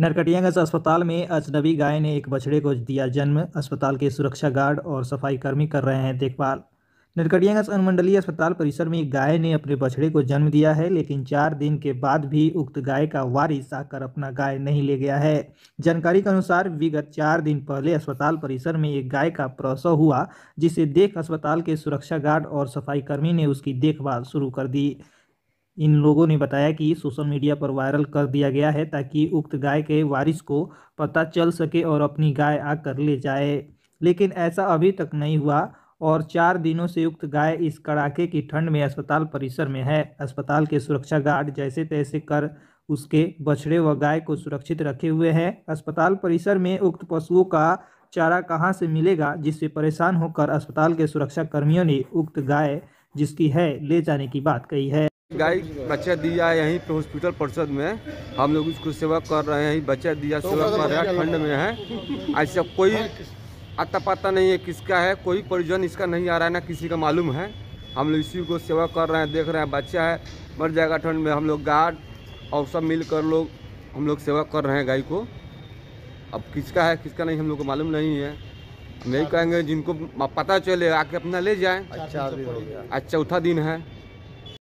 नरकटियागंज अस्पताल में अजनबी गाय ने एक बछड़े को दिया जन्म अस्पताल के सुरक्षा गार्ड और सफाई कर्मी कर रहे हैं देखभाल नरकटियागंज अनुमंडलीय अस्पताल परिसर में एक गाय ने अपने बछड़े को जन्म दिया है लेकिन चार दिन के बाद भी उक्त गाय का वारिस आकर अपना गाय नहीं ले गया है जानकारी के अनुसार विगत चार दिन पहले अस्पताल परिसर में एक गाय का प्रसव हुआ जिसे देख अस्पताल के सुरक्षा गार्ड और सफाई कर्मी ने उसकी देखभाल शुरू कर दी इन लोगों ने बताया कि सोशल मीडिया पर वायरल कर दिया गया है ताकि उक्त गाय के वारिस को पता चल सके और अपनी गाय आकर ले जाए लेकिन ऐसा अभी तक नहीं हुआ और चार दिनों से उक्त गाय इस कड़ाके की ठंड में अस्पताल परिसर में है अस्पताल के सुरक्षा गार्ड जैसे तैसे कर उसके बछड़े व गाय को सुरक्षित रखे हुए हैं अस्पताल परिसर में उक्त पशुओं का चारा कहाँ से मिलेगा जिससे परेशान होकर अस्पताल के सुरक्षा कर्मियों ने उक्त गाय जिसकी है ले जाने की बात कही है गाय बच्चा दिया है यहीं पे हॉस्पिटल परिषद में हम लोग इसको सेवा कर रहे हैं बच्चा दिया सेवा कर रहे हैं ठंड में है ऐसा कोई अता पता नहीं है किसका है कोई परिजन इसका नहीं आ रहा है ना किसी का मालूम है हम लोग इसी को सेवा कर रहे हैं देख रहे हैं बच्चा है मर जाएगा ठंड में हम लोग गार्ड और सब मिल कर लोग हम लोग सेवा कर रहे हैं गाय को अब किसका है किसका नहीं हम लोग को मालूम नहीं है नहीं कहेंगे जिनको पता चले आके अपना ले जाए अच्छा चौथा दिन है